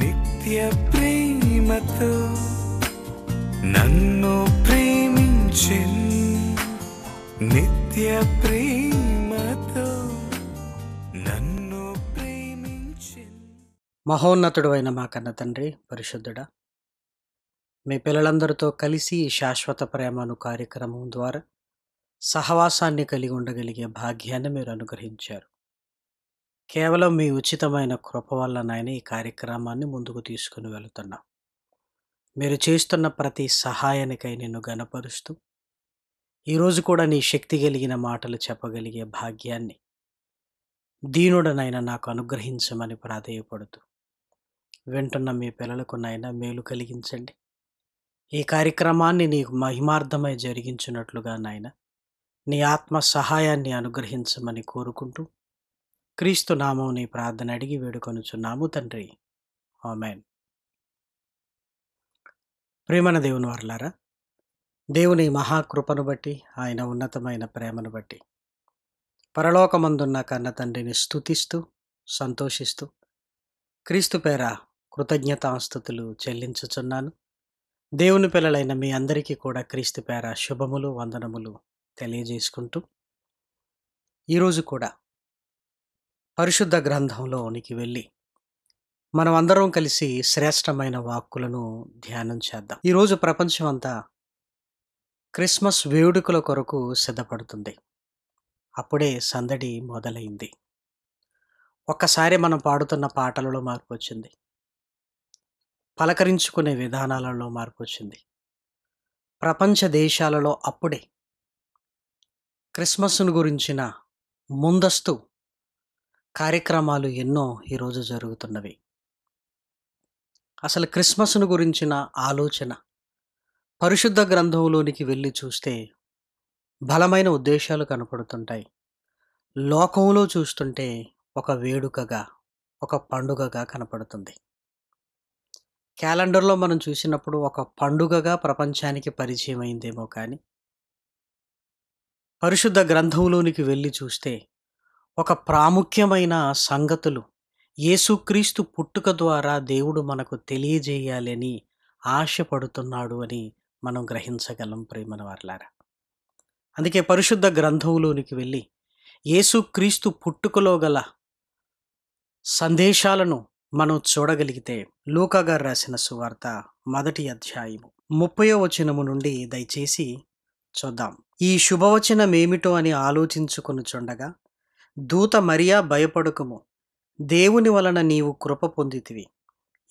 నిత్య ప్రేమతో నన్ను ప్రేమించి నిత్య ప్రేమతో నన్ను ప్రేమించిన్ మహోన్నతుడు అయిన మా కన్న తండ్రి పరిశుద్ధుడా మీ పిల్లలందరితో కలిసి శాశ్వత ప్రేమను కార్యక్రమం ద్వారా సహవాసాన్ని కలిగి ఉండగలిగే భాగ్యాన్ని మీరు అనుగ్రహించారు కేవలం మీ ఉచితమైన కృప వల్ల నాయన ఈ కార్యక్రమాన్ని ముందుకు తీసుకుని వెళుతున్నాం మీరు చేస్తున్న ప్రతి సహాయానికై నిన్ను గనపరుస్తూ ఈరోజు కూడా నీ శక్తి కలిగిన మాటలు చెప్పగలిగే భాగ్యాన్ని దీనుడనైనా నాకు అనుగ్రహించమని ప్రాధేయపడుతూ వింటున్న మీ పిల్లలకు నాయన మేలు కలిగించండి ఈ కార్యక్రమాన్ని నీకు మహిమార్థమై జరిగించినట్లుగా నాయన నీ ఆత్మ సహాయాన్ని అనుగ్రహించమని కోరుకుంటూ క్రీస్తు నామం ప్రార్థన అడిగి వేడుకొనుచున్నాము తండ్రి ఆమెన్ ప్రేమన దేవుని వర్లారా దేవుని మహాకృపను బట్టి ఆయన ఉన్నతమైన ప్రేమను బట్టి పరలోకమందున్న కన్న తండ్రిని స్థుతిస్తూ సంతోషిస్తూ క్రీస్తు పేర కృతజ్ఞతాస్థుతులు చెల్లించుచున్నాను దేవుని పిల్లలైన మీ అందరికీ కూడా క్రీస్తు పేర శుభములు వందనములు తెలియజేసుకుంటూ ఈరోజు కూడా పరిశుద్ధ గ్రంథంలోనికి వెళ్ళి మనం అందరం కలిసి శ్రేష్టమైన వాక్కులను ధ్యానం చేద్దాం ఈరోజు ప్రపంచం అంతా క్రిస్మస్ వేడుకల కొరకు సిద్ధపడుతుంది అప్పుడే సందడి మొదలైంది ఒక్కసారి మనం పాడుతున్న పాటలలో మార్పు వచ్చింది పలకరించుకునే విధానాలలో మార్పు వచ్చింది ప్రపంచ దేశాలలో అప్పుడే క్రిస్మస్ను గురించిన ముందస్తు కార్యక్రమాలు ఎన్నో ఈరోజు జరుగుతున్నవి అసలు క్రిస్మస్ను గురించిన ఆలోచన పరిశుద్ధ గ్రంథంలోనికి వెళ్ళి చూస్తే బలమైన ఉద్దేశాలు కనపడుతుంటాయి లోకంలో చూస్తుంటే ఒక వేడుకగా ఒక పండుగగా కనపడుతుంది క్యాలెండర్లో మనం చూసినప్పుడు ఒక పండుగగా ప్రపంచానికి పరిచయం అయిందేమో కానీ పరిశుద్ధ గ్రంథంలోనికి వెళ్ళి చూస్తే ఒక ప్రాముఖ్యమైన సంగతులు యేసుక్రీస్తు పుట్టుక ద్వారా దేవుడు మనకు తెలియజేయాలని ఆశపడుతున్నాడు అని మనం గ్రహించగలం ప్రేమన వర్లారా అందుకే పరిశుద్ధ గ్రంథంలోనికి వెళ్ళి యేసుక్రీస్తు పుట్టుకలో గల సందేశాలను మనం చూడగలిగితే లూకాగారు రాసిన సువార్త మొదటి అధ్యాయము ముప్పయో వచనము నుండి దయచేసి చూద్దాం ఈ శుభవచనమేమిటో అని ఆలోచించుకుని చూడగా దూత మరియా భయపడకము దేవుని వలన నీవు కృప పొందితివి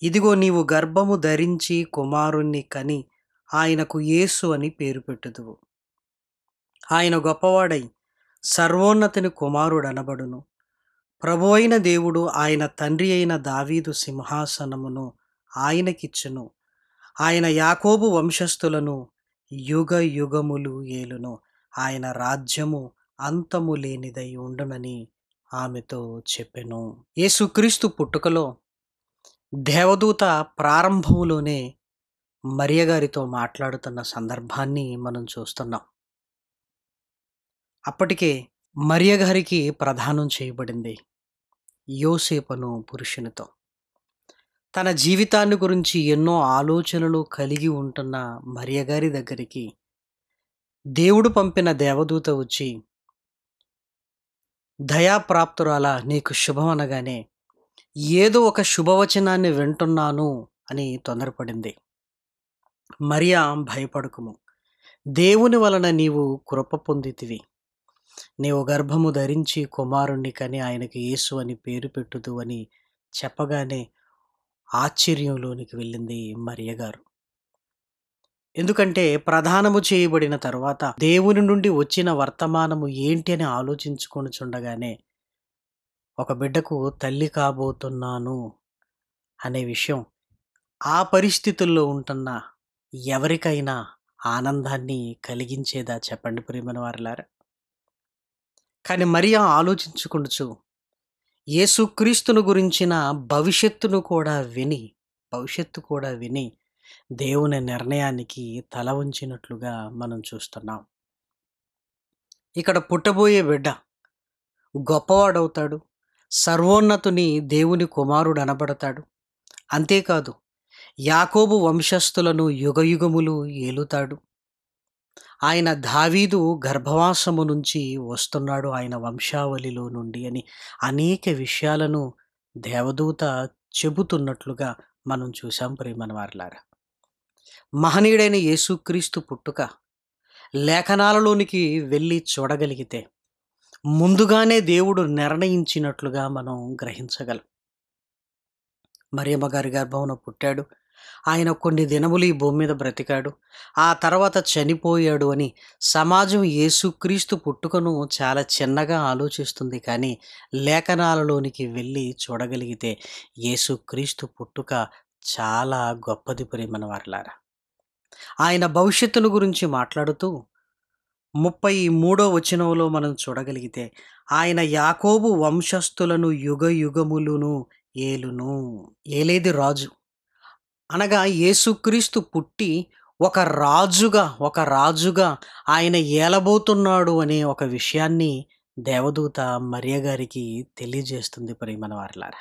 ఇదిగో నీవు గర్భము ధరించి కుమారుణ్ణి కని ఆయనకు యేసు అని పేరు పెట్టుదువు ఆయన గొప్పవాడై సర్వోన్నతిని కుమారుడనబడును ప్రభు అయిన దేవుడు ఆయన తండ్రి అయిన దావీదు సింహాసనమును ఆయనకిచ్చును ఆయన యాకోబు వంశస్థులను యుగ యుగములు ఏలును ఆయన రాజ్యము అంతము లేనిదై ఉండునని ఆమెతో చెప్పెను యేసుక్రీస్తు పుట్టుకలో దేవదూత ప్రారంభములోనే మరియగారితో మాట్లాడుతున్న సందర్భాన్ని మనం చూస్తున్నాం అప్పటికే మరియగారికి ప్రధానం చేయబడింది యోసేపను పురుషునితో తన జీవితాన్ని గురించి ఎన్నో ఆలోచనలు కలిగి ఉంటున్న మరియగారి దగ్గరికి దేవుడు పంపిన దేవదూత వచ్చి దయాప్రాప్తురాల నీకు శుభం అనగానే ఏదో ఒక శుభవచనాన్ని వింటున్నాను అని తొందరపడింది మరియా భయపడకుము దేవుని వలన నీవు కృప పొందితివి నీవు గర్భము ధరించి కుమారుణ్ణి కని ఆయనకు యేసు అని పేరు పెట్టుదు అని చెప్పగానే ఆశ్చర్యంలోనికి వెళ్ళింది మరియగారు గారు ఎందుకంటే ప్రధానము చేయబడిన తర్వాత దేవుని నుండి వచ్చిన వర్తమానము ఏంటి అని ఆలోచించుకొని చుండగానే ఒక బిడ్డకు తల్లి కాబోతున్నాను అనే విషయం ఆ పరిస్థితుల్లో ఉంటున్న ఎవరికైనా ఆనందాన్ని కలిగించేదా చెప్పండి ప్రియమైన వారిలారా కానీ మరీ ఆలోచించుకుండొచ్చు యేసుక్రీస్తును గురించిన భవిష్యత్తును కూడా విని భవిష్యత్తు కూడా విని దేవుని నిర్ణయానికి తల ఉంచినట్లుగా మనం చూస్తున్నాం ఇక్కడ పుట్టబోయే బిడ్డ గొప్పవాడవుతాడు సర్వోన్నతుని దేవుని కుమారుడు అనబడతాడు అంతేకాదు యాకోబు వంశస్థులను యుగయుగములు ఏలుతాడు ఆయన దావీదు గర్భవాసము నుంచి వస్తున్నాడు ఆయన వంశావళిలో నుండి అని అనేక విషయాలను దేవదూత చెబుతున్నట్లుగా మనం చూసాం ప్రేమన్ మహనీయుడైన యేసుక్రీస్తు పుట్టుక లేఖనాలలోనికి వెళ్ళి చూడగలిగితే ముందుగానే దేవుడు నిర్ణయించినట్లుగా మనం గ్రహించగలం మరియమ్మ గారి గర్భంలో పుట్టాడు ఆయన కొన్ని దినములు ఈ భూమి మీద బ్రతికాడు ఆ తర్వాత చనిపోయాడు అని సమాజం యేసుక్రీస్తు పుట్టుకను చాలా చిన్నగా ఆలోచిస్తుంది కానీ లేఖనాలలోనికి వెళ్ళి చూడగలిగితే యేసుక్రీస్తు పుట్టుక చాలా గొప్పది ప్రేమన వారిలారా ఆయన భవిష్యత్తును గురించి మాట్లాడుతూ ముప్పై మూడో వచనంలో మనం చూడగలిగితే ఆయన యాకోబు వంశస్థులను యుగ యుగములును ఏలును ఏలేది రాజు అనగా యేసుక్రీస్తు పుట్టి ఒక రాజుగా ఒక రాజుగా ఆయన ఏలబోతున్నాడు అనే ఒక విషయాన్ని దేవదూత మరియ గారికి తెలియజేస్తుంది పరిమణ వారిలారా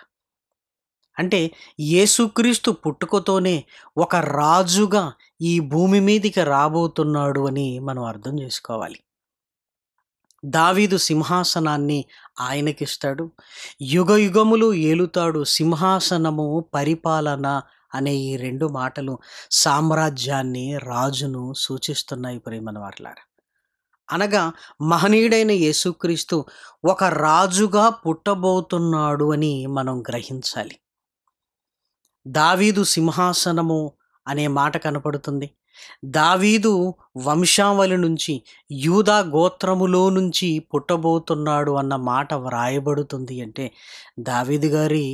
అంటే యేసుక్రీస్తు పుట్టుకతోనే ఒక రాజుగా ఈ భూమి మీదికి రాబోతున్నాడు అని మనం అర్థం చేసుకోవాలి దావీదు సింహాసనాన్ని ఆయనకిస్తాడు యుగ యుగములు ఏలుతాడు సింహాసనము పరిపాలన అనే ఈ రెండు మాటలు సామ్రాజ్యాన్ని రాజును సూచిస్తున్నాయి ప్రేమను వాట్లారా అనగా మహనీయుడైన యేసుక్రీస్తు ఒక రాజుగా పుట్టబోతున్నాడు అని మనం గ్రహించాలి దావీదు సింహాసనము అనే మాట కనపడుతుంది దావీదు వంశావళి నుంచి యూదా గోత్రములో నుంచి పుట్టబోతున్నాడు అన్న మాట వ్రాయబడుతుంది అంటే దావీదు గారి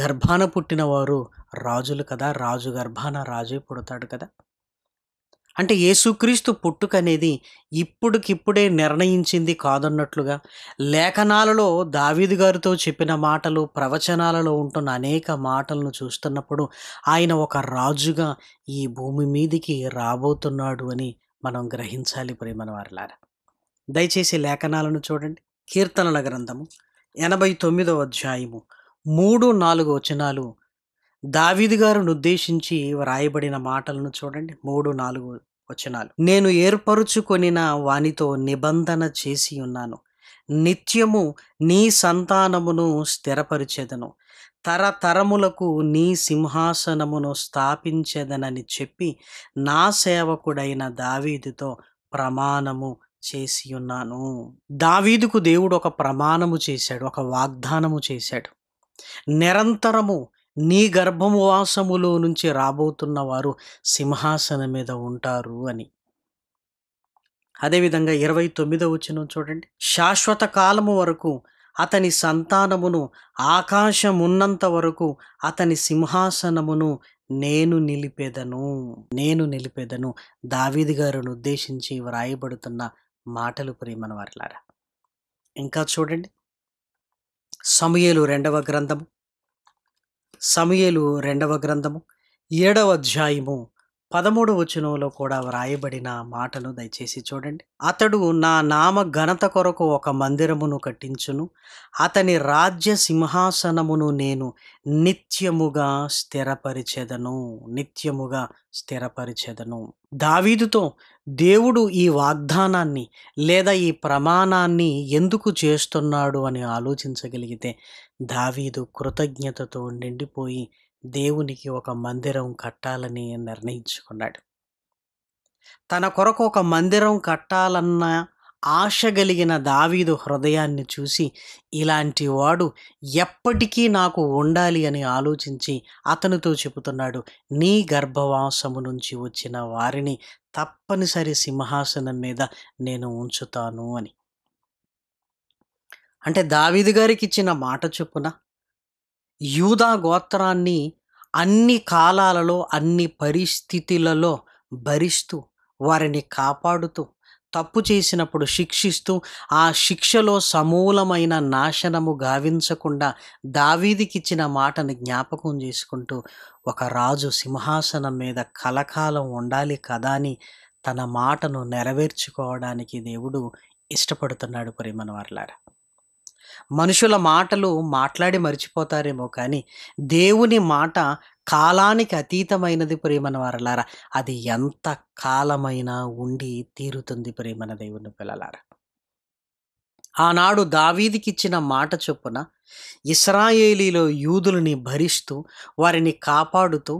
గర్భాన పుట్టినవారు రాజులు కదా రాజు గర్భాన రాజే పుడతాడు కదా అంటే యేసుక్రీస్తు పుట్టుక అనేది ఇప్పుడుకిప్పుడే నిర్ణయించింది కాదన్నట్లుగా లేఖనాలలో దావీదు గారితో చెప్పిన మాటలు ప్రవచనాలలో ఉంటున్న అనేక మాటలను చూస్తున్నప్పుడు ఆయన ఒక రాజుగా ఈ భూమి మీదికి రాబోతున్నాడు అని మనం గ్రహించాలి ప్రేమన వారిలారా దయచేసి లేఖనాలను చూడండి కీర్తనల గ్రంథము ఎనభై తొమ్మిదో అధ్యాయము మూడు నాలుగు వచనాలు దావీదు గారును ఉద్దేశించి వ్రాయబడిన మాటలను చూడండి మూడు నాలుగు వచనాలు నేను ఏర్పరుచుకొనిన వానితో నిబంధన చేసి ఉన్నాను నిత్యము నీ సంతానమును స్థిరపరిచేదను తరతరములకు నీ సింహాసనమును స్థాపించేదనని చెప్పి నా సేవకుడైన దావీదుతో ప్రమాణము చేసి ఉన్నాను దావీదుకు దేవుడు ఒక ప్రమాణము చేశాడు ఒక వాగ్దానము చేశాడు నిరంతరము నీ గర్భమువాసములో నుంచి రాబోతున్న వారు సింహాసనం మీద ఉంటారు అని అదేవిధంగా ఇరవై తొమ్మిదవ వచ్చిన చూడండి శాశ్వత కాలము వరకు అతని సంతానమును ఆకాశమున్నంత వరకు అతని సింహాసనమును నేను నిలిపెదను నేను నిలిపెదను దావీది గారును ఉద్దేశించి వ్రాయబడుతున్న మాటలు ప్రియమన వారిలారా ఇంకా చూడండి సమయలు రెండవ గ్రంథము సమయలు రెండవ గ్రంథము ఏడవ అధ్యాయము పదమూడు వచనంలో కూడా వ్రాయబడిన మాటలు దయచేసి చూడండి అతడు నా నామ ఘనత కొరకు ఒక మందిరమును కట్టించును అతని రాజ్య సింహాసనమును నేను నిత్యముగా స్థిరపరిచెదను నిత్యముగా స్థిరపరిచెదను దావీదుతో దేవుడు ఈ వాగ్దానాన్ని లేదా ఈ ప్రమాణాన్ని ఎందుకు చేస్తున్నాడు అని ఆలోచించగలిగితే దావీదు కృతజ్ఞతతో నిండిపోయి దేవునికి ఒక మందిరం కట్టాలని నిర్ణయించుకున్నాడు తన కొరకు ఒక మందిరం కట్టాలన్న ఆశ కలిగిన దావీదు హృదయాన్ని చూసి ఇలాంటి వాడు ఎప్పటికీ నాకు ఉండాలి అని ఆలోచించి అతనితో చెబుతున్నాడు నీ గర్భవాసము నుంచి వచ్చిన వారిని తప్పనిసరి సింహాసనం మీద నేను ఉంచుతాను అని అంటే దావీది గారికి ఇచ్చిన మాట చొప్పున యూదా గోత్రాన్ని అన్ని కాలాలలో అన్ని పరిస్థితులలో భరిస్తూ వారిని కాపాడుతూ తప్పు చేసినప్పుడు శిక్షిస్తూ ఆ శిక్షలో సమూలమైన నాశనము గావించకుండా దావీదికిచ్చిన మాటను జ్ఞాపకం చేసుకుంటూ ఒక రాజు సింహాసనం మీద కలకాలం ఉండాలి కదా అని తన మాటను నెరవేర్చుకోవడానికి దేవుడు ఇష్టపడుతున్నాడు ప్రేమను వర్లారా మనుషుల మాటలు మాట్లాడి మర్చిపోతారేమో కానీ దేవుని మాట కాలానికి అతీతమైనది ప్రేమన వారలారా అది ఎంత కాలమైనా ఉండి తీరుతుంది ప్రేమన దేవుని పిల్లలారా ఆనాడు దావీదికిచ్చిన మాట చొప్పున ఇస్రాయేలీలో యూదులని భరిస్తూ వారిని కాపాడుతూ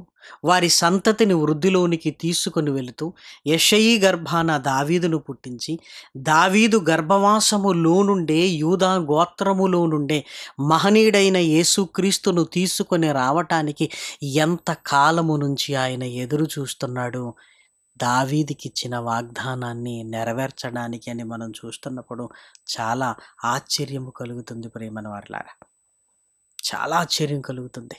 వారి సంతతిని వృద్ధిలోనికి తీసుకుని వెళుతూ యషయి గర్భాన దావీదును పుట్టించి దావీదు గర్భవాసములో నుండే యూదా గోత్రములో నుండే మహనీయుడైన యేసుక్రీస్తును తీసుకొని రావటానికి ఎంత కాలము నుంచి ఆయన ఎదురు చూస్తున్నాడు దావీదికిచ్చిన వాగ్దానాన్ని నెరవేర్చడానికి అని మనం చూస్తున్నప్పుడు చాలా ఆశ్చర్యము కలుగుతుంది ప్రేమను వారిలారా చాలా ఆశ్చర్యం కలుగుతుంది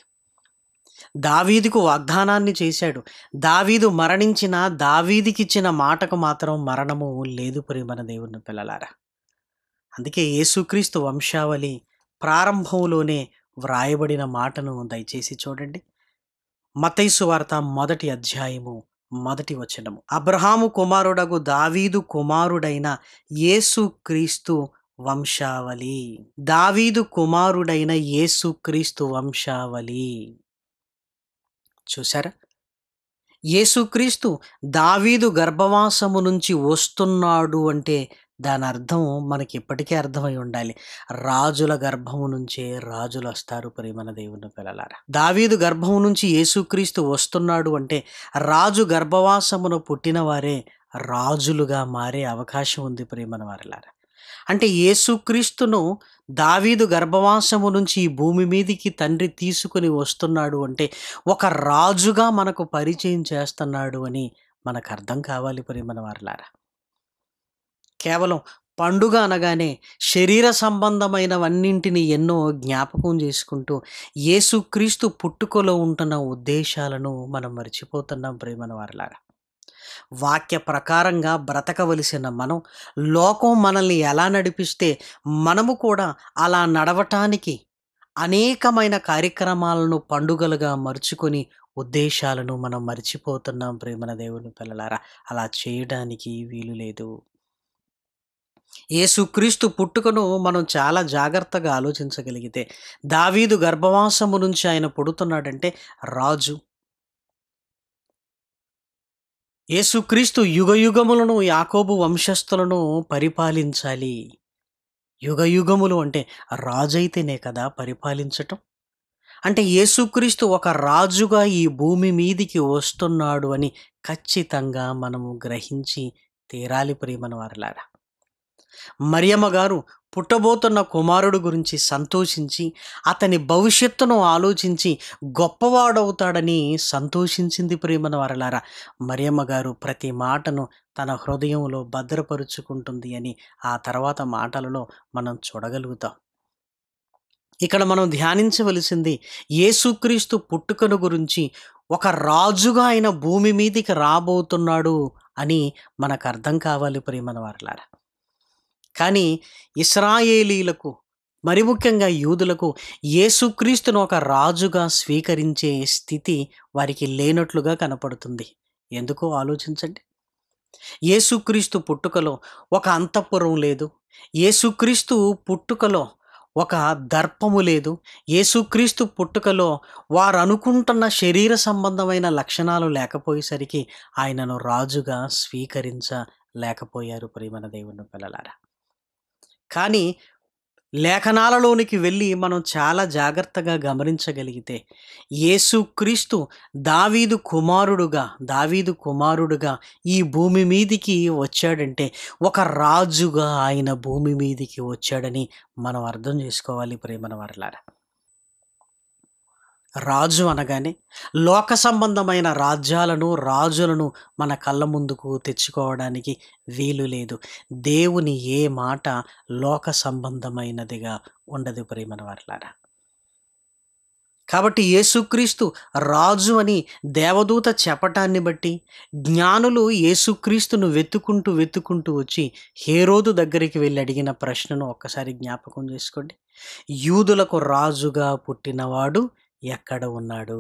దావీదుకు వాగ్దానాన్ని చేశాడు దావీదు మరణించిన దావీదికిచ్చిన మాటకు మాత్రం మరణము లేదు ప్రేమన దేవుని పిల్లలారా అందుకే యేసుక్రీస్తు వంశావళి ప్రారంభంలోనే వ్రాయబడిన మాటను దయచేసి చూడండి మతైసు వార్త మొదటి అధ్యాయము మొదటి వచనము అబ్రహాము కుమారుడగు దావీదు కుమారుడైన యేసు క్రీస్తు వంశావళి దావీదు కుమారుడైన యేసు క్రీస్తు వంశావళి చూసారా యేసుక్రీస్తు దావీదు గర్భవాసము నుంచి వస్తున్నాడు అంటే దాని అర్థం మనకి ఇప్పటికే అర్థమై ఉండాలి రాజుల గర్భము నుంచే రాజులు వస్తారు ప్రేమన దేవుని పిల్లలారా దావీదు గర్భము నుంచి యేసుక్రీస్తు వస్తున్నాడు అంటే రాజు గర్భవాసమును పుట్టిన వారే రాజులుగా మారే అవకాశం ఉంది ప్రేమన వారిలారా అంటే యేసుక్రీస్తును దావీదు గర్భవాసము నుంచి ఈ భూమి మీదికి తండ్రి తీసుకుని వస్తున్నాడు అంటే ఒక రాజుగా మనకు పరిచయం చేస్తున్నాడు అని మనకు అర్థం కావాలి ప్రేమన వారిలారా కేవలం పండుగ అనగానే శరీర సంబంధమైనవన్నింటినీ ఎన్నో జ్ఞాపకం చేసుకుంటూ యేసుక్రీస్తు పుట్టుకలో ఉంటున్న ఉద్దేశాలను మనం మర్చిపోతున్నాం ప్రేమన వారిలాగా వాక్య ప్రకారంగా బ్రతకవలసిన మనం లోకం మనల్ని ఎలా నడిపిస్తే మనము కూడా అలా నడవటానికి అనేకమైన కార్యక్రమాలను పండుగలుగా మరుచుకొని ఉద్దేశాలను మనం మర్చిపోతున్నాం ప్రేమన దేవుని పిల్లలారా అలా చేయడానికి వీలు లేదు యేసుక్రీస్తు పుట్టుకను మనం చాలా జాగ్రత్తగా ఆలోచించగలిగితే దావీదు గర్భవాసము నుంచి ఆయన పుడుతున్నాడంటే రాజు యేసుక్రీస్తు యుగయుగములను యాకోబు వంశస్థులను పరిపాలించాలి యుగయుగములు అంటే రాజైతేనే కదా పరిపాలించటం అంటే యేసుక్రీస్తు ఒక రాజుగా ఈ భూమి మీదికి వస్తున్నాడు అని ఖచ్చితంగా మనము గ్రహించి తీరాలి ప్రియమని వారిలారా మరియమ్మ గారు పుట్టబోతున్న కుమారుడు గురించి సంతోషించి అతని భవిష్యత్తును ఆలోచించి గొప్పవాడవుతాడని సంతోషించింది ప్రేమన వరలారా మరియమ్మ గారు ప్రతి మాటను తన హృదయంలో భద్రపరుచుకుంటుంది అని ఆ తర్వాత మాటలలో మనం చూడగలుగుతాం ఇక్కడ మనం ధ్యానించవలసింది యేసుక్రీస్తు పుట్టుకను గురించి ఒక రాజుగా ఆయన భూమి మీదికి రాబోతున్నాడు అని మనకు అర్థం కావాలి ప్రేమన వారలారా కానీ ఇస్రాయేలీలకు మరి ముఖ్యంగా యూదులకు యేసుక్రీస్తును ఒక రాజుగా స్వీకరించే స్థితి వారికి లేనట్లుగా కనపడుతుంది ఎందుకో ఆలోచించండి యేసుక్రీస్తు పుట్టుకలో ఒక అంతఃపురం లేదు యేసుక్రీస్తు పుట్టుకలో ఒక దర్పము లేదు యేసుక్రీస్తు పుట్టుకలో వారు అనుకుంటున్న శరీర సంబంధమైన లక్షణాలు లేకపోయేసరికి ఆయనను రాజుగా స్వీకరించలేకపోయారు ప్రియమణ దేవుని పిల్లలారా కానీ లేఖనాలలోనికి వెళ్ళి మనం చాలా జాగ్రత్తగా గమనించగలిగితే యేసుక్రీస్తు దావీదు కుమారుడుగా దావీదు కుమారుడుగా ఈ భూమి మీదికి వచ్చాడంటే ఒక రాజుగా ఆయన భూమి మీదికి వచ్చాడని మనం అర్థం చేసుకోవాలి ప్రేమన వారిలారా రాజు అనగానే లోక సంబంధమైన రాజ్యాలను రాజులను మన కళ్ళ ముందుకు తెచ్చుకోవడానికి వీలు లేదు దేవుని ఏ మాట లోక సంబంధమైనదిగా ఉండదు ప్రేమన వర్లారా కాబట్టి యేసుక్రీస్తు రాజు అని దేవదూత చెప్పటాన్ని బట్టి జ్ఞానులు యేసుక్రీస్తును వెతుకుంటూ వెతుకుంటూ వచ్చి హేరోదు దగ్గరికి వెళ్ళి అడిగిన ప్రశ్నను ఒక్కసారి జ్ఞాపకం చేసుకోండి యూదులకు రాజుగా పుట్టినవాడు ఎక్కడ ఉన్నాడు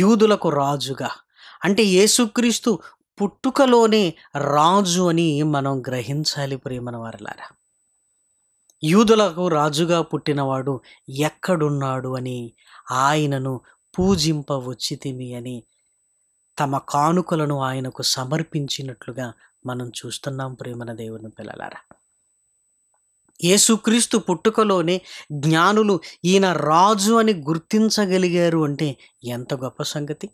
యూదులకు రాజుగా అంటే యేసుక్రీస్తు పుట్టుకలోనే రాజు అని మనం గ్రహించాలి ప్రేమన వారిలారా యూదులకు రాజుగా పుట్టినవాడు ఎక్కడున్నాడు అని ఆయనను పూజింపవచ్చితిమి అని తమ కానుకలను ఆయనకు సమర్పించినట్లుగా మనం చూస్తున్నాం ప్రేమన దేవుని పిల్లలారా యేసుక్రీస్తు పుట్టుకలోనే జ్ఞానులు ఈయన రాజు అని గుర్తించగలిగారు అంటే ఎంత గొప్ప సంగతి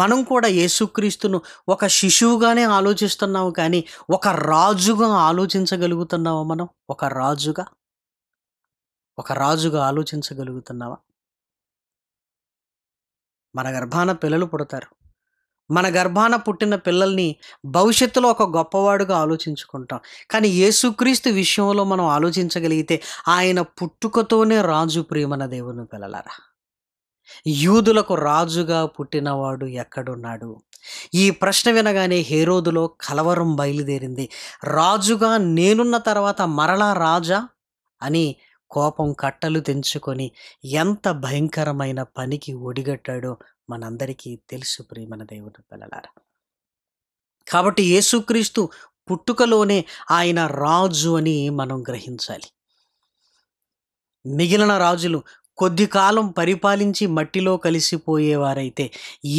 మనం కూడా యేసుక్రీస్తును ఒక శిశువుగానే ఆలోచిస్తున్నాము కానీ ఒక రాజుగా ఆలోచించగలుగుతున్నావా మనం ఒక రాజుగా ఒక రాజుగా ఆలోచించగలుగుతున్నావా మన గర్భాన పిల్లలు పుడతారు మన గర్భాన పుట్టిన పిల్లల్ని భవిష్యత్తులో ఒక గొప్పవాడుగా ఆలోచించుకుంటాం కానీ యేసుక్రీస్తు విషయంలో మనం ఆలోచించగలిగితే ఆయన పుట్టుకతోనే రాజు ప్రేమన దేవుని పిల్లలరా యూదులకు రాజుగా పుట్టినవాడు ఎక్కడున్నాడు ఈ ప్రశ్న వినగానే హేరోదులో కలవరం బయలుదేరింది రాజుగా నేనున్న తర్వాత మరలా రాజా అని కోపం కట్టలు తెంచుకొని ఎంత భయంకరమైన పనికి ఒడిగట్టాడో మనందరికీ తెలుసు ప్రియమన దేవుడు పిల్లలారా కాబట్టి యేసుక్రీస్తు పుట్టుకలోనే ఆయన రాజు అని మనం గ్రహించాలి మిగిలిన రాజులు కొద్ది కాలం పరిపాలించి మట్టిలో కలిసిపోయేవారైతే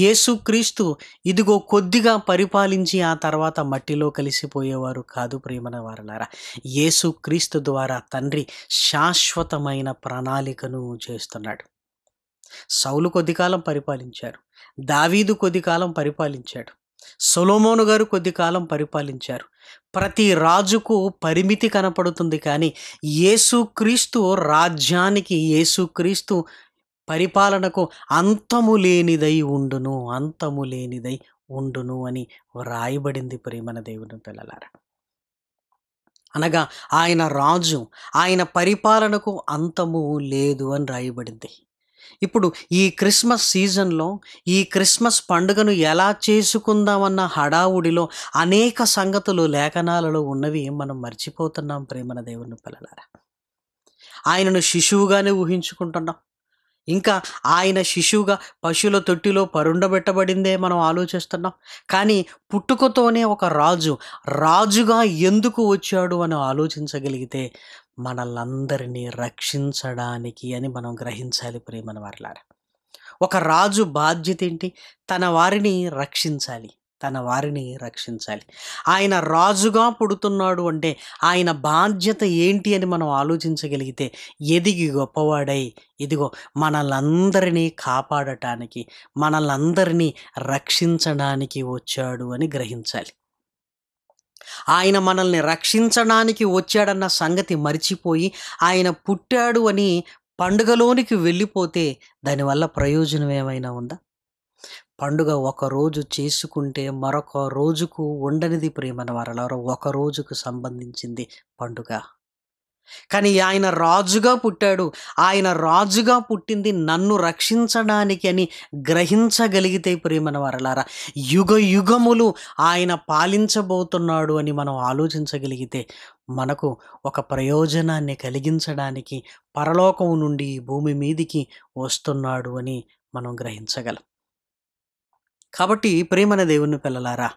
యేసుక్రీస్తు ఇదిగో కొద్దిగా పరిపాలించి ఆ తర్వాత మట్టిలో కలిసిపోయేవారు కాదు ప్రేమన వారలారా యేసుక్రీస్తు ద్వారా తండ్రి శాశ్వతమైన ప్రణాళికను చేస్తున్నాడు సౌలు కొద్దికాలం పరిపాలించారు దావీదు కొద్దికాలం పరిపాలించాడు సొలోమోను గారు కొద్దికాలం పరిపాలించారు ప్రతి రాజుకు పరిమితి కనపడుతుంది కానీ యేసుక్రీస్తు రాజ్యానికి యేసుక్రీస్తు పరిపాలనకు అంతము లేనిదై ఉండును అంతము లేనిదై ఉండును అని వ్రాయబడింది ప్రేమన దేవుని పిల్లలారా అనగా ఆయన రాజు ఆయన పరిపాలనకు అంతము లేదు అని రాయబడింది ఇప్పుడు ఈ క్రిస్మస్ సీజన్లో ఈ క్రిస్మస్ పండుగను ఎలా చేసుకుందామన్న హడావుడిలో అనేక సంగతులు లేఖనాలలో ఉన్నవి మనం మర్చిపోతున్నాం ప్రేమన దేవుని పిల్లలారా ఆయనను శిశువుగానే ఊహించుకుంటున్నాం ఇంకా ఆయన శిశువుగా పశువుల తొట్టిలో పరుండబెట్టబడిందే మనం ఆలోచిస్తున్నాం కానీ పుట్టుకతోనే ఒక రాజు రాజుగా ఎందుకు వచ్చాడు అని ఆలోచించగలిగితే మనలందరినీ రక్షించడానికి అని మనం గ్రహించాలి ప్రేమను వారిలారా ఒక రాజు బాధ్యత ఏంటి తన వారిని రక్షించాలి తన వారిని రక్షించాలి ఆయన రాజుగా పుడుతున్నాడు అంటే ఆయన బాధ్యత ఏంటి అని మనం ఆలోచించగలిగితే ఎదిగి గొప్పవాడై ఇదిగో మనలందరినీ కాపాడటానికి మనలందరినీ రక్షించడానికి వచ్చాడు అని గ్రహించాలి ఆయన మనల్ని రక్షించడానికి వచ్చాడన్న సంగతి మరిచిపోయి ఆయన పుట్టాడు అని పండుగలోనికి వెళ్ళిపోతే దానివల్ల ప్రయోజనం ఏమైనా ఉందా పండుగ ఒక రోజు చేసుకుంటే మరొక రోజుకు ఉండనిది ప్రేమన వారలారో ఒక రోజుకు సంబంధించింది పండుగ కానీ ఆయన రాజుగా పుట్టాడు ఆయన రాజుగా పుట్టింది నన్ను రక్షించడానికి అని గ్రహించగలిగితే ప్రేమన వారలారా యుగ యుగములు ఆయన పాలించబోతున్నాడు అని మనం ఆలోచించగలిగితే మనకు ఒక ప్రయోజనాన్ని కలిగించడానికి పరలోకం నుండి భూమి మీదికి వస్తున్నాడు అని మనం గ్రహించగలం కాబట్టి ప్రేమన దేవుని పిల్లలారా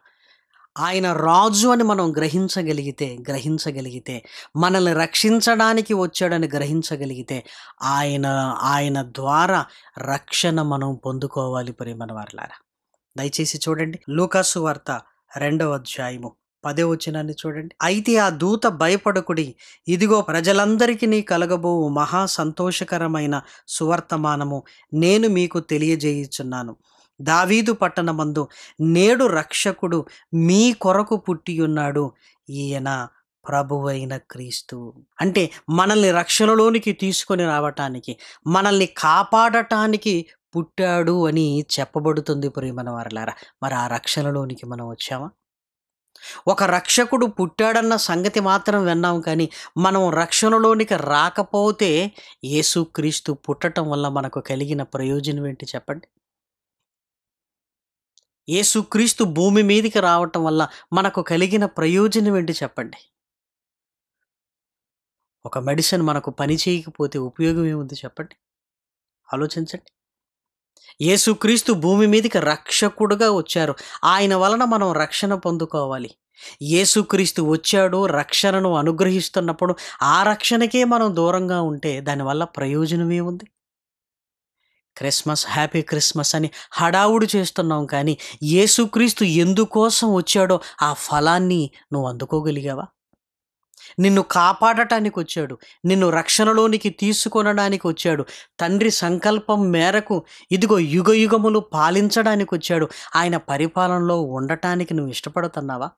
ఆయన రాజు అని మనం గ్రహించగలిగితే గ్రహించగలిగితే మనల్ని రక్షించడానికి వచ్చాడని గ్రహించగలిగితే ఆయన ఆయన ద్వారా రక్షణ మనం పొందుకోవాలి ప్రేమన వారిలారా దయచేసి చూడండి లూకాసు వార్త రెండవ అధ్యాయము పదే వచ్చినాన్ని చూడండి అయితే ఆ దూత భయపడకుడి ఇదిగో ప్రజలందరికీ నీ కలగబో మహా సంతోషకరమైన సువర్తమానము నేను మీకు తెలియజేయుచున్నాను దావీదు పట్టణమందు నేడు రక్షకుడు మీ కొరకు పుట్టి ఉన్నాడు ఈయన ప్రభువైన క్రీస్తు అంటే మనల్ని రక్షణలోనికి తీసుకొని రావటానికి మనల్ని కాపాడటానికి పుట్టాడు అని చెప్పబడుతుంది ప్రియమన వారలారా మరి ఆ రక్షణలోనికి మనం వచ్చామా ఒక రక్షకుడు పుట్టాడన్న సంగతి మాత్రం విన్నాం కానీ మనం రక్షణలోనికి రాకపోతే యేసుక్రీస్తు పుట్టడం వల్ల మనకు కలిగిన ప్రయోజనం ఏంటి చెప్పండి యేసుక్రీస్తు భూమి మీదకి రావటం వల్ల మనకు కలిగిన ప్రయోజనం ఏంటి చెప్పండి ఒక మెడిసిన్ మనకు పని చేయకపోతే ఉపయోగం ఏముంది చెప్పండి ఆలోచించండి యేసుక్రీస్తు భూమి మీదకి రక్షకుడుగా వచ్చారు ఆయన వలన మనం రక్షణ పొందుకోవాలి యేసుక్రీస్తు వచ్చాడు రక్షణను అనుగ్రహిస్తున్నప్పుడు ఆ రక్షణకే మనం దూరంగా ఉంటే దానివల్ల ప్రయోజనం ఉంది క్రిస్మస్ హ్యాపీ క్రిస్మస్ అని హడావుడు చేస్తున్నాం కానీ యేసుక్రీస్తు ఎందుకోసం వచ్చాడో ఆ ఫలాన్ని నువ్వు అందుకోగలిగావా నిన్ను కాపాడటానికి వచ్చాడు నిన్ను రక్షణలోనికి తీసుకొనడానికి వచ్చాడు తండ్రి సంకల్పం మేరకు ఇదిగో యుగ యుగములు పాలించడానికి వచ్చాడు ఆయన పరిపాలనలో ఉండటానికి నువ్వు ఇష్టపడుతున్నావా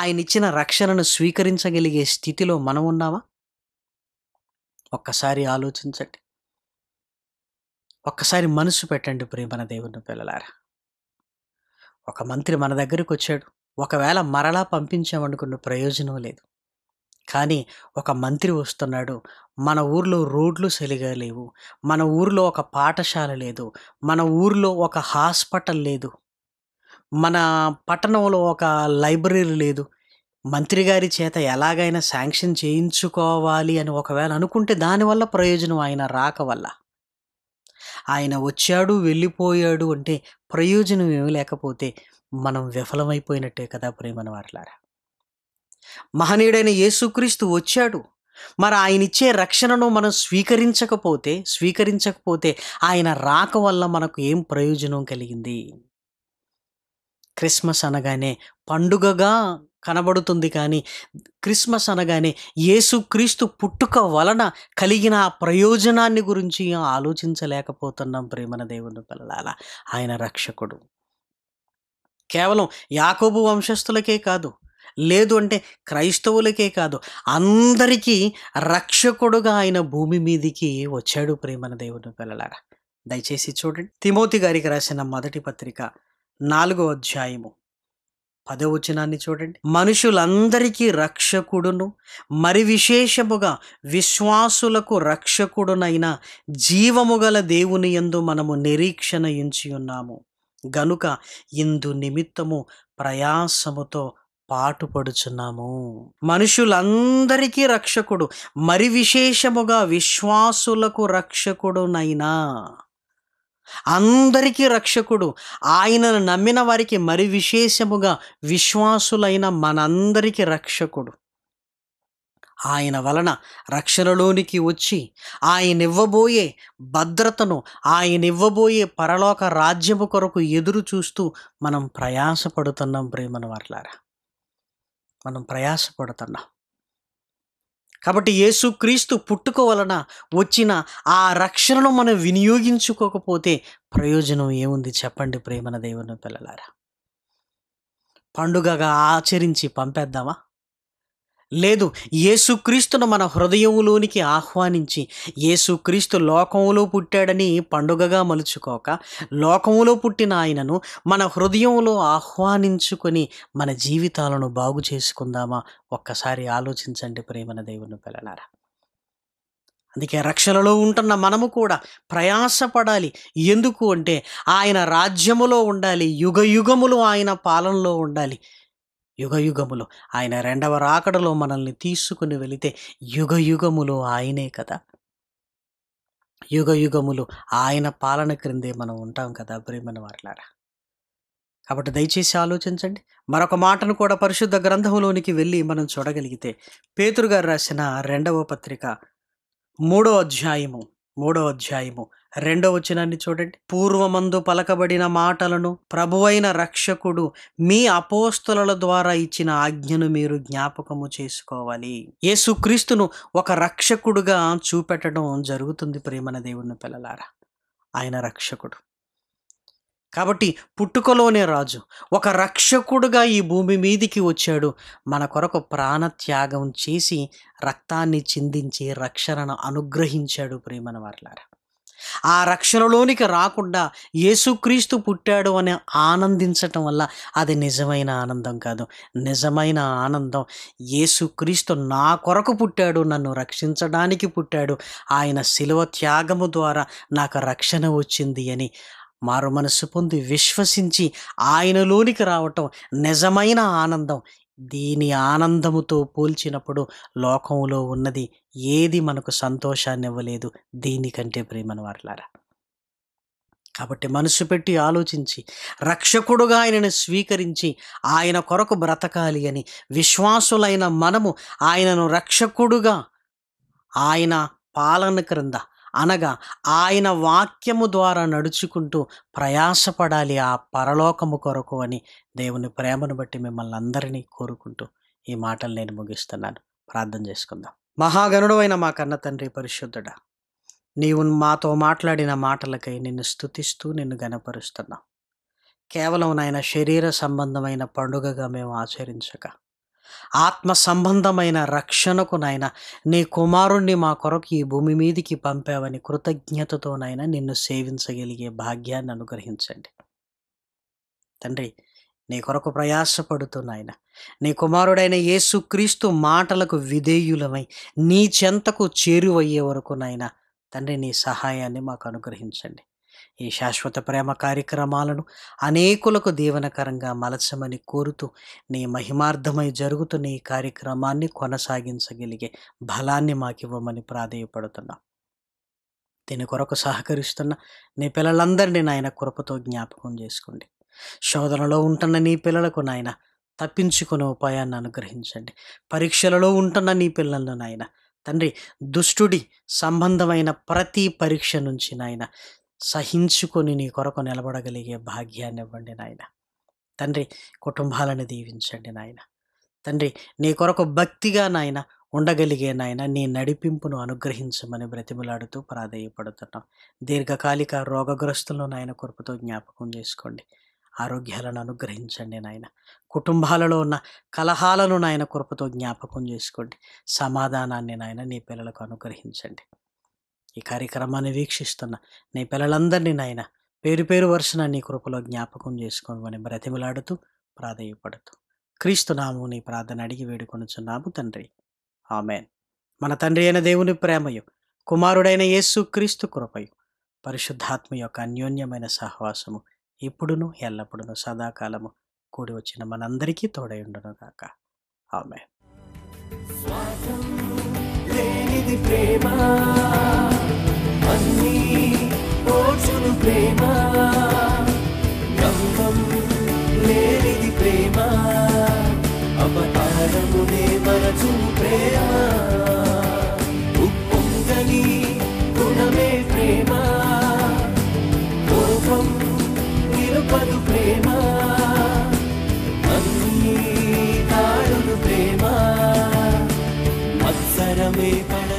ఆయన ఇచ్చిన రక్షణను స్వీకరించగలిగే స్థితిలో మనం ఉన్నావా ఒక్కసారి ఆలోచించండి ఒక్కసారి మనసు పెట్టండి ప్రేమన దేవుని పిల్లలారా ఒక మంత్రి మన దగ్గరికి వచ్చాడు ఒకవేళ మరలా పంపించామనుకున్న ప్రయోజనం లేదు కానీ ఒక మంత్రి వస్తున్నాడు మన ఊర్లో రోడ్లు సరిగా లేవు మన ఊర్లో ఒక పాఠశాల లేదు మన ఊర్లో ఒక హాస్పిటల్ లేదు మన పట్టణంలో ఒక లైబ్రరీ లేదు మంత్రి గారి చేత ఎలాగైనా శాంక్షన్ చేయించుకోవాలి అని ఒకవేళ అనుకుంటే దానివల్ల ప్రయోజనం ఆయన రాక వల్ల ఆయన వచ్చాడు వెళ్ళిపోయాడు అంటే ప్రయోజనం ఏమి లేకపోతే మనం విఫలమైపోయినట్టే కదా ప్రేమను వాట్లారా మహనీయుడైన యేసుక్రీస్తు వచ్చాడు మరి ఆయన ఇచ్చే రక్షణను మనం స్వీకరించకపోతే స్వీకరించకపోతే ఆయన రాక వల్ల మనకు ఏం ప్రయోజనం కలిగింది క్రిస్మస్ అనగానే పండుగగా కనబడుతుంది కానీ క్రిస్మస్ అనగానే యేసుక్రీస్తు పుట్టుక వలన కలిగిన ఆ ప్రయోజనాన్ని గురించి ఆలోచించలేకపోతున్నాం ప్రేమన దేవుని పిల్లల ఆయన రక్షకుడు కేవలం యాకోబు వంశస్థులకే కాదు లేదు అంటే క్రైస్తవులకే కాదు అందరికీ రక్షకుడుగా ఆయన భూమి మీదికి వచ్చాడు ప్రేమన దేవుని పిల్లలారా దయచేసి చూడండి తిమోతి గారికి రాసిన మొదటి పత్రిక నాలుగో అధ్యాయము పదవచనాన్ని చూడండి మనుషులందరికీ రక్షకుడును మరి విశేషముగా విశ్వాసులకు రక్షకుడునైన జీవము గల దేవుని ఎందు మనము నిరీక్షణ ఎంచి ఉన్నాము గనుక ఇందు నిమిత్తము ప్రయాసముతో పాటుపడుచున్నాము మనుషులందరికీ రక్షకుడు మరి విశేషముగా విశ్వాసులకు రక్షకుడునైనా అందరికీ రక్షకుడు ఆయనను నమ్మిన వారికి మరి విశేషముగా విశ్వాసులైన మనందరికీ రక్షకుడు ఆయన వలన రక్షణలోనికి వచ్చి ఆయన ఇవ్వబోయే భద్రతను ఆయన ఇవ్వబోయే పరలోక రాజ్యము కొరకు ఎదురు చూస్తూ మనం ప్రయాసపడుతున్నాం ప్రేమను వర్లారా మనం ప్రయాసపడుతున్నాం కాబట్టి యేసుక్రీస్తు పుట్టుక వలన వచ్చిన ఆ రక్షణను మనం వినియోగించుకోకపోతే ప్రయోజనం ఏముంది చెప్పండి ప్రేమన దేవుని పిల్లలారా పండుగగా ఆచరించి పంపేద్దామా లేదు యేసుక్రీస్తును మన హృదయంలోనికి ఆహ్వానించి యేసుక్రీస్తు లోకంలో పుట్టాడని పండుగగా మలుచుకోక లోకంలో పుట్టిన ఆయనను మన హృదయంలో ఆహ్వానించుకొని మన జీవితాలను బాగు చేసుకుందామా ఒక్కసారి ఆలోచించండి ప్రేమన దేవుని పిల్లలారా అందుకే రక్షణలో ఉంటున్న మనము కూడా ప్రయాసపడాలి ఎందుకు అంటే ఆయన రాజ్యములో ఉండాలి యుగ యుగములు ఆయన పాలనలో ఉండాలి యుగ యుగములు ఆయన రెండవ రాకడలో మనల్ని తీసుకుని వెళితే యుగ యుగములు ఆయనే కదా యుగ యుగములు ఆయన పాలన క్రిందే మనం ఉంటాం కదా ప్రేమను వారలారా కాబట్టి దయచేసి ఆలోచించండి మరొక మాటను కూడా పరిశుద్ధ గ్రంథంలోనికి వెళ్ళి మనం చూడగలిగితే పేతురు గారు రాసిన రెండవ పత్రిక మూడో అధ్యాయము మూడో అధ్యాయము రెండో వచనాన్ని చూడండి పూర్వమందు పలకబడిన మాటలను ప్రభువైన రక్షకుడు మీ అపోస్తుల ద్వారా ఇచ్చిన ఆజ్ఞను మీరు జ్ఞాపకము చేసుకోవాలి యేసుక్రీస్తును ఒక రక్షకుడుగా చూపెట్టడం జరుగుతుంది ప్రేమన దేవుని పిల్లలారా ఆయన రక్షకుడు కాబట్టి పుట్టుకలోనే రాజు ఒక రక్షకుడుగా ఈ భూమి మీదికి వచ్చాడు మన కొరకు ప్రాణత్యాగం చేసి రక్తాన్ని చిందించి రక్షణను అనుగ్రహించాడు ప్రేమన వారిలారా ఆ రక్షణలోనికి రాకుండా యేసుక్రీస్తు పుట్టాడు అని ఆనందించటం వల్ల అది నిజమైన ఆనందం కాదు నిజమైన ఆనందం యేసుక్రీస్తు నా కొరకు పుట్టాడు నన్ను రక్షించడానికి పుట్టాడు ఆయన శిలువ త్యాగము ద్వారా నాకు రక్షణ వచ్చింది అని మారు మనసు పొంది విశ్వసించి ఆయనలోనికి రావటం నిజమైన ఆనందం దీని ఆనందముతో పోల్చినప్పుడు లోకంలో ఉన్నది ఏది మనకు సంతోషాన్ని ఇవ్వలేదు దీనికంటే ప్రేమను వాడలారా కాబట్టి మనసు పెట్టి ఆలోచించి రక్షకుడుగా ఆయనను స్వీకరించి ఆయన కొరకు బ్రతకాలి అని విశ్వాసులైన మనము ఆయనను రక్షకుడుగా ఆయన పాలన క్రింద అనగా ఆయన వాక్యము ద్వారా నడుచుకుంటూ ప్రయాసపడాలి ఆ పరలోకము కొరకు అని దేవుని ప్రేమను బట్టి మిమ్మల్ని అందరినీ కోరుకుంటూ ఈ మాటలు నేను ముగిస్తున్నాను ప్రార్థన చేసుకుందాం మహాగనుడు అయిన మా కన్న తండ్రి పరిశుద్ధుడా నీవు మాతో మాట్లాడిన మాటలకై నిన్ను స్థుతిస్తూ నిన్ను గనపరుస్తున్నాం కేవలం నాయన శరీర సంబంధమైన పండుగగా మేము ఆచరించక ఆత్మ సంబంధమైన రక్షణకు నాయన నీ కుమారుణ్ణి మా కొరకు ఈ భూమి మీదికి పంపావని కృతజ్ఞతతోనైనా నిన్ను సేవించగలిగే భాగ్యాన్ని అనుగ్రహించండి తండ్రి నీ కొరకు ప్రయాసపడుతున్నాయన నీ కుమారుడైన యేసుక్రీస్తు మాటలకు విధేయులమై నీ చెంతకు చేరువయ్యే వరకు నాయన తండ్రి నీ సహాయాన్ని మాకు అనుగ్రహించండి ఈ శాశ్వత ప్రేమ కార్యక్రమాలను అనేకులకు దీవనకరంగా మలచమని కోరుతూ నీ మహిమార్థమై జరుగుతున్న ఈ కార్యక్రమాన్ని కొనసాగించగలిగే బలాన్ని మాకివ్వమని ప్రాధేయపడుతున్నాం దీని కొరకు సహకరిస్తున్న నీ పిల్లలందరినీ నాయన కృపతో జ్ఞాపకం చేసుకోండి శోధనలో ఉంటున్న నీ పిల్లలకు నాయన తప్పించుకునే ఉపాయాన్ని అనుగ్రహించండి పరీక్షలలో ఉంటున్న నీ పిల్లలను నాయన తండ్రి దుష్టుడి సంబంధమైన ప్రతి పరీక్ష నుంచి నాయన సహించుకొని నీ కొరకు నిలబడగలిగే భాగ్యాన్ని ఇవ్వండి నాయన తండ్రి కుటుంబాలను దీవించండి నాయన తండ్రి నీ కొరకు భక్తిగా నాయన ఉండగలిగే నాయన నీ నడిపింపును అనుగ్రహించమని బ్రతిమలాడుతూ ప్రాధేయపడుతున్నాం దీర్ఘకాలిక రోగగ్రస్తులను నాయన కొరకుతో జ్ఞాపకం చేసుకోండి ఆరోగ్యాలను అనుగ్రహించండి నాయన కుటుంబాలలో ఉన్న కలహాలను నాయన కృపతో జ్ఞాపకం చేసుకోండి సమాధానాన్ని నాయన నీ పిల్లలకు అనుగ్రహించండి ఈ కార్యక్రమాన్ని వీక్షిస్తున్న నీ పిల్లలందరినీ నాయన పేరు పేరు వరుసన నీ కృపలో జ్ఞాపకం అని బ్రతిమలాడుతూ ప్రాధాయపడుతూ క్రీస్తునాము నీ ప్రార్థన అడిగి వేడుకొనుచున్నాము తండ్రి ఆమెన్ మన తండ్రి అయిన దేవుని ప్రేమయు కుమారుడైన యేసు క్రీస్తు కృపయు పరిశుద్ధాత్మ యొక్క అన్యోన్యమైన సహవాసము ఇప్పుడును ఎల్లప్పుడూ సదాకాలము కూడి వచ్చిన మనందరికీ తోడైండును గాక ఆమె లేనిది ప్రేమ ప్రేమ ప్రేమ ఉప్పొంగని గుణమే ప్రేమ కప్పదు ప్రేమ అన్నీ తాడును ప్రేమ మత్సరమే పడ